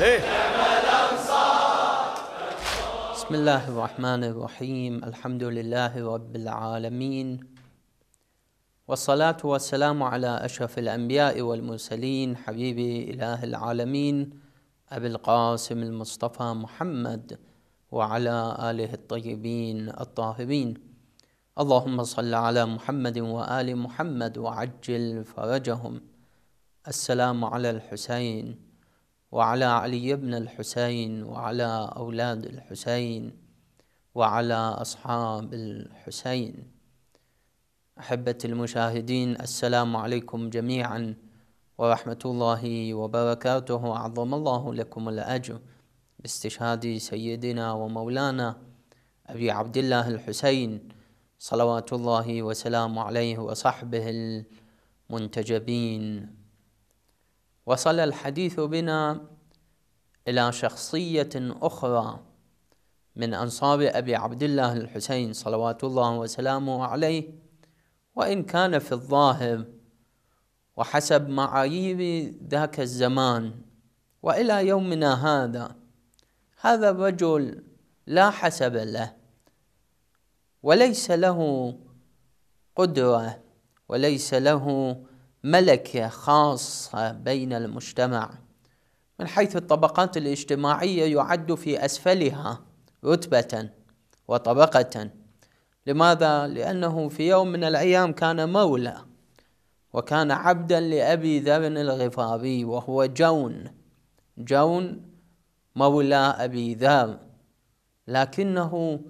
إيه. بسم الله الرحمن الرحيم الحمد لله رب العالمين والصلاة والسلام على أشرف الأنبياء والمرسلين حبيبي إله العالمين أبي القاسم المصطفى محمد وعلى آله الطيبين الطاهرين اللهم صل على محمد وآل محمد وعجل فرجهم السلام على الحسين وعلى علي بن الحسين وعلى أولاد الحسين وعلى أصحاب الحسين أحبة المشاهدين السلام عليكم جميعا ورحمة الله وبركاته أعظم الله لكم الأجر باستشهاد سيدنا ومولانا أبي عبد الله الحسين صلوات الله وسلام عليه وصحبه المنتجبين وصل الحديث بنا إلى شخصية أخرى من أنصار أبي عبد الله الحسين صلوات الله وسلامه عليه وإن كان في الظاهر وحسب معايير ذاك الزمان وإلى يومنا هذا هذا الرجل لا حسب له وليس له قدرة وليس له ملكة خاصة بين المجتمع من حيث الطبقات الاجتماعية يعد في أسفلها رتبة وطبقة لماذا؟ لأنه في يوم من الأيام كان مولى وكان عبدا لأبي ذر الغفاري وهو جون جون مولى أبي ذر لكنه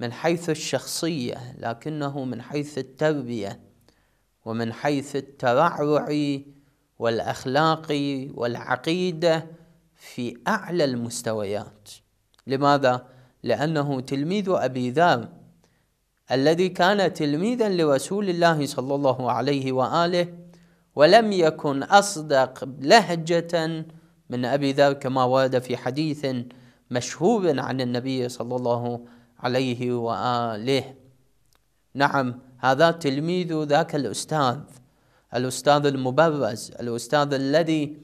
من حيث الشخصية لكنه من حيث التربية ومن حيث الترعرع والاخلاق والعقيده في اعلى المستويات لماذا لانه تلميذ ابي ذر الذي كان تلميذا لرسول الله صلى الله عليه واله ولم يكن اصدق لهجه من ابي ذر كما ورد في حديث مشهور عن النبي صلى الله عليه واله نعم هذا تلميذ ذاك الأستاذ الأستاذ المبرز الأستاذ الذي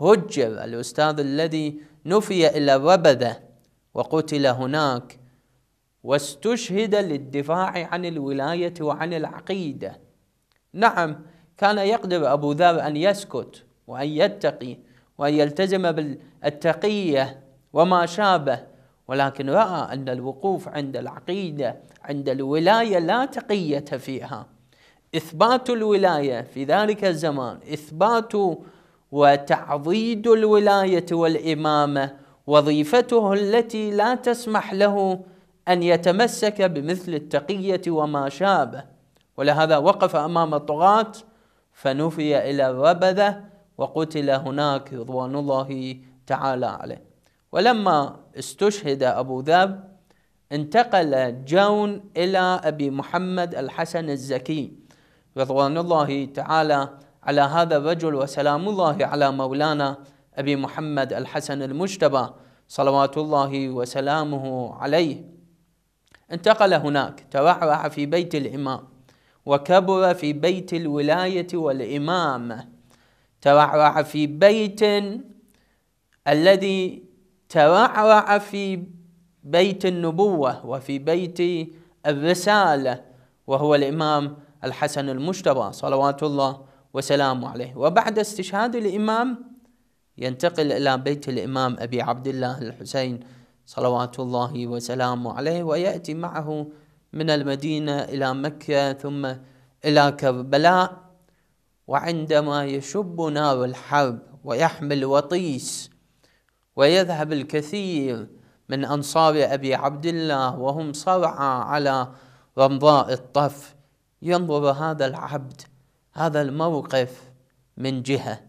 هجر الأستاذ الذي نفي إلى الربذة وقتل هناك واستشهد للدفاع عن الولاية وعن العقيدة نعم كان يقدر أبو ذر أن يسكت وأن يتقي وأن يلتزم بالتقية وما شابه ولكن راى ان الوقوف عند العقيده عند الولايه لا تقيه فيها اثبات الولايه في ذلك الزمان اثبات وتعضيد الولايه والامامه وظيفته التي لا تسمح له ان يتمسك بمثل التقيه وما شابه ولهذا وقف امام الطغاه فنفي الى الربذه وقتل هناك رضوان الله تعالى عليه ولما استشهد أبو ذاب انتقل جون إلى أبي محمد الحسن الزكي رضوان الله تعالى على هذا الرجل وسلام الله على مولانا أبي محمد الحسن المجتبى صلوات الله وسلامه عليه انتقل هناك ترعرع في بيت الإمام وكبر في بيت الولاية والإمام ترعرع في بيت الذي توعوع في بيت النبوة وفي بيت الرسالة وهو الإمام الحسن المجتبى صلوات الله وسلامه عليه وبعد استشهاد الإمام ينتقل إلى بيت الإمام أبي عبد الله الحسين صلوات الله وسلامه عليه ويأتي معه من المدينة إلى مكة ثم إلى كربلاء وعندما يشب نار الحرب ويحمل وطيس ويذهب الكثير من أنصار أبي عبد الله وهم صرعى على رمضاء الطف ينظر هذا العبد هذا الموقف من جهة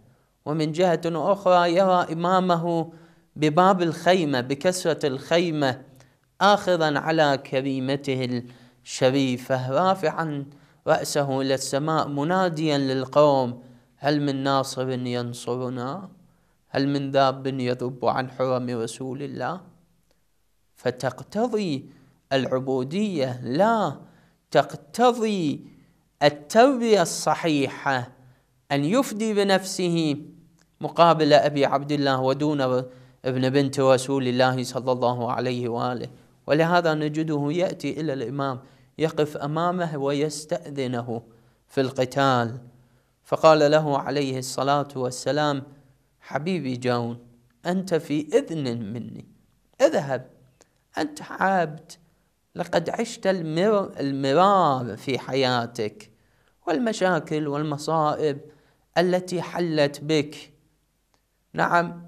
ومن جهة أخرى يرى إمامه بباب الخيمة بكسرة الخيمة آخذا على كريمته الشريفة رافعا رأسه إلى السماء مناديا للقوم هل من ناصر ينصرنا؟ هل من داب يذب عن حرم رسول الله فتقتضي العبودية لا تقتضي التربية الصحيحة أن يفدي بنفسه مقابل أبي عبد الله ودون ابن بنت رسول الله صلى الله عليه وآله ولهذا نجده يأتي إلى الإمام يقف أمامه ويستأذنه في القتال فقال له عليه الصلاة والسلام حبيبي جون أنت في إذن مني اذهب أنت عبد لقد عشت المر... المرار في حياتك والمشاكل والمصائب التي حلت بك نعم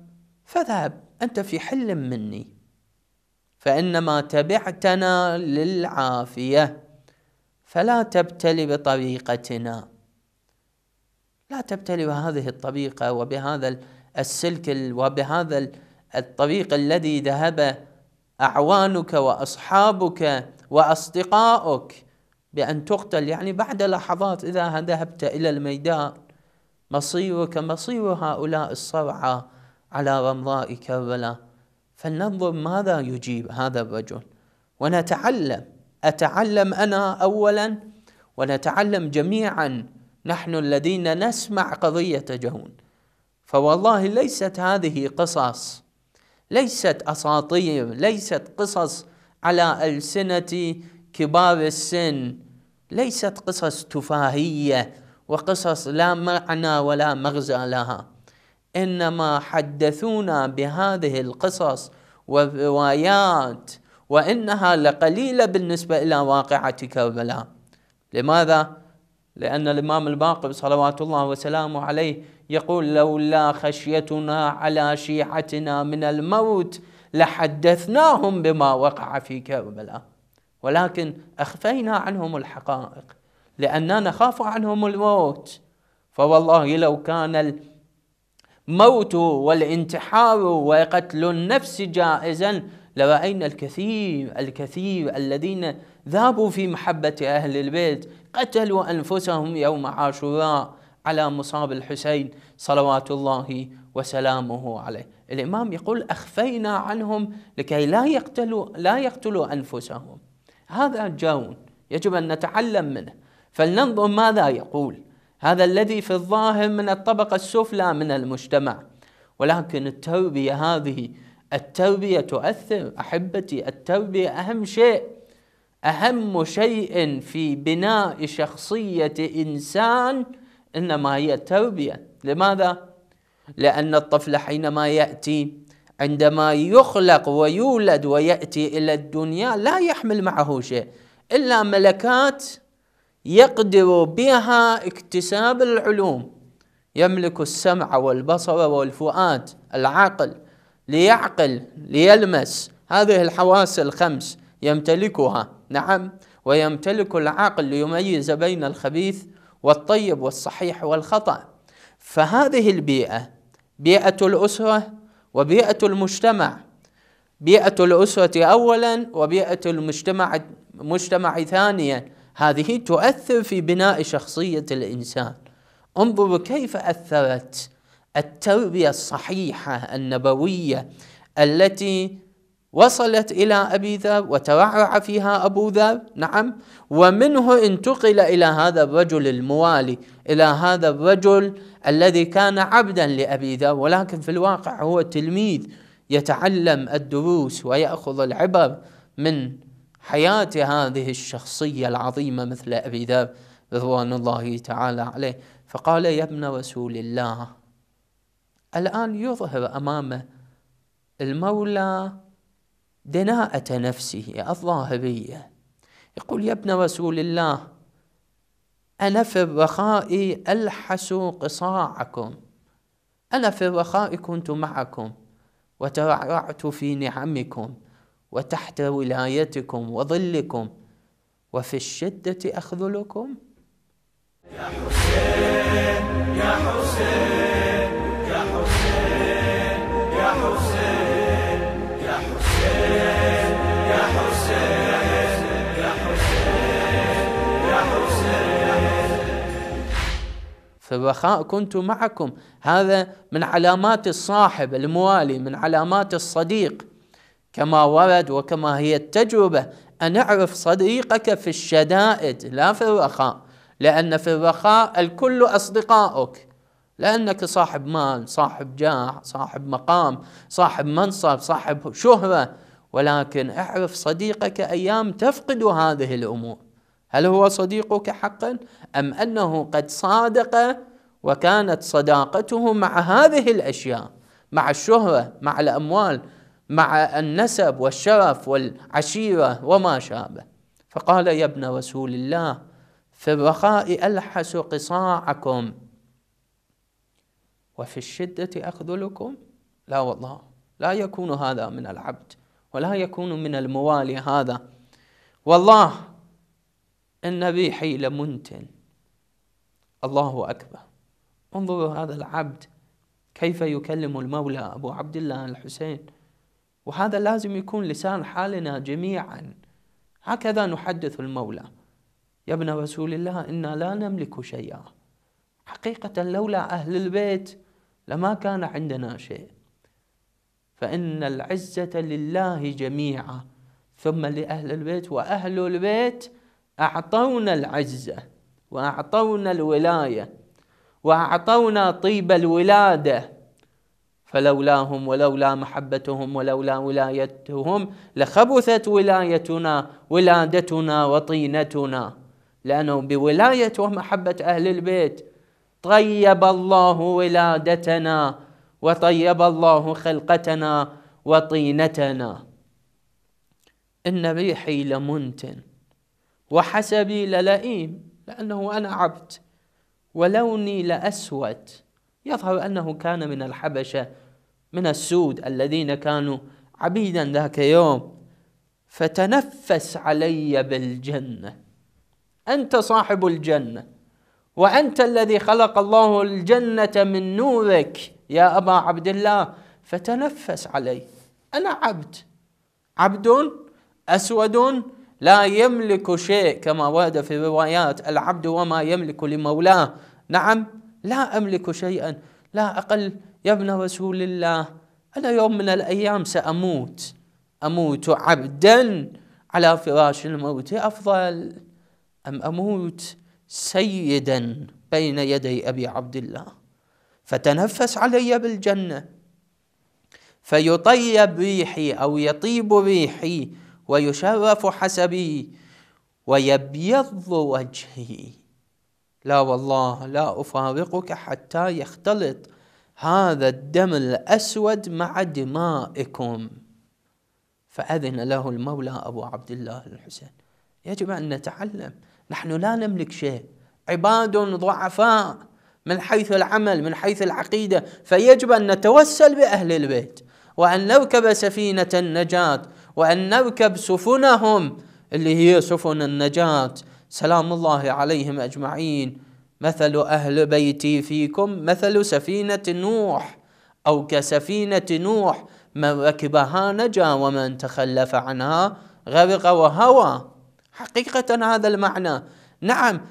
فاذهب أنت في حل مني فإنما تبعتنا للعافية فلا تبتلي بطريقتنا لا تبتلي بهذه الطريقة وبهذا السلك وبهذا الطريق الذي ذهب أعوانك وأصحابك وأصدقائك بأن تقتل يعني بعد لحظات إذا ذهبت إلى الميدان مصيرك مصير هؤلاء الصرعى على رمضاء كربلاء فلننظر ماذا يجيب هذا الرجل ونتعلم أتعلم أنا أولا ونتعلم جميعا نحن الذين نسمع قضية جهون فوالله ليست هذه قصص ليست أساطير ليست قصص على ألسنة كبار السن ليست قصص تفاهية وقصص لا معنى ولا مغزى لها إنما حدثونا بهذه القصص والروايات وإنها لقليلة بالنسبة إلى واقعة كربلاء لماذا؟ لأن الإمام الباقر صلوات الله وسلامه عليه يقول لولا خشيتنا على شيعتنا من الموت لحدثناهم بما وقع في كربلاء ولكن أخفينا عنهم الحقائق لأننا نخاف عنهم الموت فوالله لو كان الموت والانتحار وقتل النفس جائزا لرأينا الكثير الكثير الذين ذابوا في محبة أهل البيت قتلوا أنفسهم يوم عاشوراء على مصاب الحسين صلوات الله وسلامه عليه الإمام يقول أخفينا عنهم لكي لا يقتلوا, لا يقتلوا أنفسهم هذا جون يجب أن نتعلم منه فلننظر ماذا يقول هذا الذي في الظاهر من الطبقة السفلى من المجتمع ولكن التربية هذه التربية تؤثر أحبتي التربية أهم شيء أهم شيء في بناء شخصية إنسان إنما هي التربية لماذا؟ لأن الطفل حينما يأتي عندما يخلق ويولد ويأتي إلى الدنيا لا يحمل معه شيء إلا ملكات يقدر بها اكتساب العلوم يملك السمع والبصر والفؤاد العقل ليعقل ليلمس هذه الحواس الخمس يمتلكها نعم ويمتلك العقل ليميز بين الخبيث والطيب والصحيح والخطأ فهذه البيئة بيئة الأسرة وبيئة المجتمع بيئة الأسرة أولا وبيئة المجتمع مجتمع ثانيا هذه تؤثر في بناء شخصية الإنسان انظروا كيف أثرت التربية الصحيحة النبوية التي وصلت إلى أبي ذر وترعرع فيها أبو ذر نعم ومنه انتقل إلى هذا الرجل الموالي إلى هذا الرجل الذي كان عبدا لأبي ذر ولكن في الواقع هو تلميذ يتعلم الدروس ويأخذ العبر من حياة هذه الشخصية العظيمة مثل أبي ذر رضوان الله تعالى عليه فقال يا ابن رسول الله الآن يظهر أمامه المولى دناءة نفسه الظاهرية يقول يا ابن رسول الله أنا في الرخاء ألحس قصاعكم أنا في الرخاء كنت معكم وترعرعت في نعمكم وتحت ولايتكم وظلكم وفي الشدة أخذلكم يا حسين يا حسين فبخاء كنت معكم هذا من علامات الصاحب الموالي من علامات الصديق كما ورد وكما هي التجربة أن اعرف صديقك في الشدائد لا في الرخاء لأن في الرخاء الكل أصدقائك لأنك صاحب مال صاحب جاه صاحب مقام صاحب منصب صاحب شهرة ولكن اعرف صديقك أيام تفقد هذه الأمور هل هو صديقك حقا أم أنه قد صادق وكانت صداقته مع هذه الأشياء مع الشهرة مع الأموال مع النسب والشرف والعشيرة وما شابه فقال يا ابن رسول الله في الرخاء ألحس قصاعكم وفي الشدة أخذلكم لا والله لا يكون هذا من العبد ولا يكون من الموالي هذا والله إن بي حيل منتن الله أكبر انظروا هذا العبد كيف يكلم المولى أبو عبد الله الحسين وهذا لازم يكون لسان حالنا جميعا هكذا نحدث المولى يا ابن رسول الله إنا لا نملك شيئا حقيقة لولا أهل البيت لما كان عندنا شيء فإن العزة لله جميعا ثم لأهل البيت وأهل البيت أعطونا العزة وأعطونا الولاية وأعطونا طيب الولادة فلولاهم ولولا محبتهم ولولا ولايتهم لخبثت ولايتنا ولادتنا وطينتنا لأنه بولاية ومحبة أهل البيت طيب الله ولادتنا وطيب الله خلقتنا وطينتنا إن ريحي لمنتن وحسبي للئيم لأنه أنا عبد ولوني لأسود يظهر أنه كان من الحبشة من السود الذين كانوا عبيدا ذاك يوم فتنفس علي بالجنة أنت صاحب الجنة وأنت الذي خلق الله الجنة من نورك يا أبا عبد الله فتنفس علي أنا عبد عبد أسود لا يملك شيء كما ورد في الروايات العبد وما يملك لمولاه نعم لا أملك شيئا لا أقل يا ابن رسول الله أنا يوم من الأيام سأموت أموت عبدا على فراش الموت أفضل أم أموت سيدا بين يدي أبي عبد الله فتنفس علي بالجنة فيطيب ريحي أو يطيب ريحي ويشرف حسبي ويبيض وجهي لا والله لا أفارقك حتى يختلط هذا الدم الأسود مع دمائكم فأذن له المولى أبو عبد الله الحسين يجب أن نتعلم نحن لا نملك شيء عباد ضعفاء من حيث العمل من حيث العقيدة فيجب أن نتوسل بأهل البيت وأن نركب سفينة النجاة وأن نركب سفنهم اللي هي سفن النجاة سلام الله عليهم أجمعين مثل أهل بيتي فيكم مثل سفينة نوح أو كسفينة نوح من ركبها نجا ومن تخلف عنها غرق وهوى حقيقة هذا المعنى نعم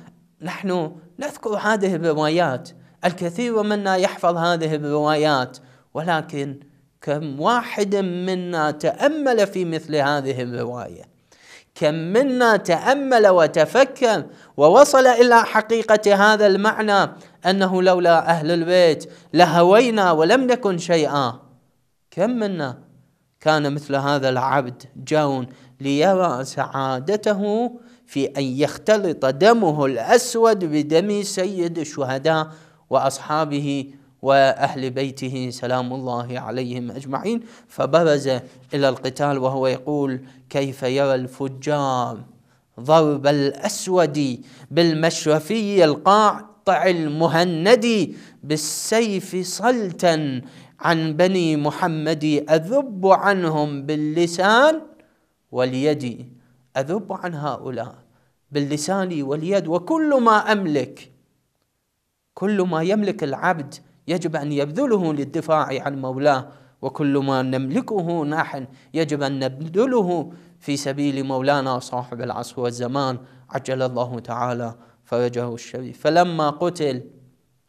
نحن نذكر هذه الروايات الكثير منا يحفظ هذه الروايات ولكن كم واحد منا تأمل في مثل هذه الرواية كم منا تأمل وتفكر ووصل إلى حقيقة هذا المعنى أنه لولا أهل البيت لهوينا ولم نكن شيئا كم منا كان مثل هذا العبد جون ليرى سعادته في أن يختلط دمه الأسود بدم سيد الشهداء وأصحابه وأهل بيته سلام الله عليهم أجمعين فبرز إلى القتال وهو يقول كيف يرى الفجار ضرب الأسود بالمشرفي القاطع المهندي بالسيف صلتا عن بني محمد أذب عنهم باللسان واليد أذب عن هؤلاء باللسان واليد وكل ما أملك كل ما يملك العبد يجب أن يبذله للدفاع عن مولاه وكل ما نملكه نحن يجب أن نبذله في سبيل مولانا صاحب العصر والزمان عجل الله تعالى فرجه الشريف فلما قتل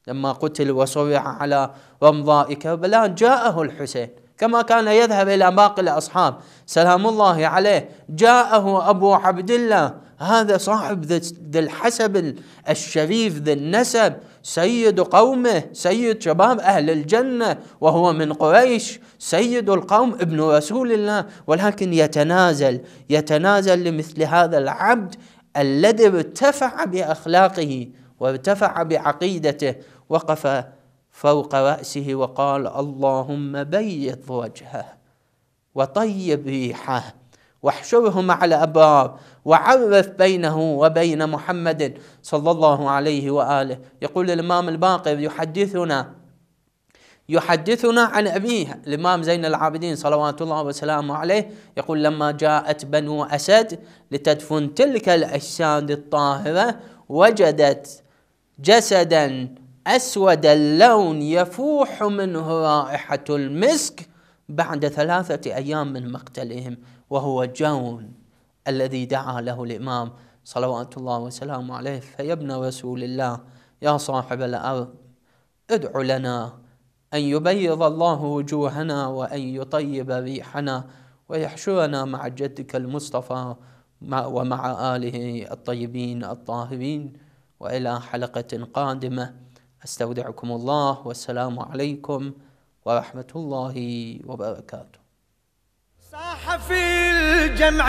لما قتل وصرع على رمضاء كربلاء جاءه الحسين كما كان يذهب إلى باقي الأصحاب سلام الله عليه جاءه أبو عبد الله هذا صاحب ذي الحسب الشريف ذي النسب سيد قومه سيد شباب أهل الجنة وهو من قريش سيد القوم ابن رسول الله ولكن يتنازل يتنازل لمثل هذا العبد الذي ارتفع بأخلاقه وارتفع بعقيدته وقف فوق رأسه وقال اللهم بيض وجهه وطيب ريحه واحشرهم على أبواب وعرف بينه وبين محمد صلى الله عليه وآله يقول الإمام الباقر يحدثنا يحدثنا عن أبيه الإمام زين العابدين صلوات الله وسلامه عليه يقول لما جاءت بنو أسد لتدفن تلك الأجساد الطاهرة وجدت جسدا أسود اللون يفوح منه رائحة المسك بعد ثلاثة أيام من مقتلهم وهو جون الذي دعا له الإمام صلوات الله وسلامه عليه فيا ابن رسول الله يا صاحب الأرض ادع لنا أن يبيض الله وجوهنا وأن يطيب ريحنا ويحشرنا مع جدك المصطفى ومع آله الطيبين الطاهرين وإلى حلقة قادمة أستودعكم الله والسلام عليكم ورحمة الله وبركاته صاح في الجمع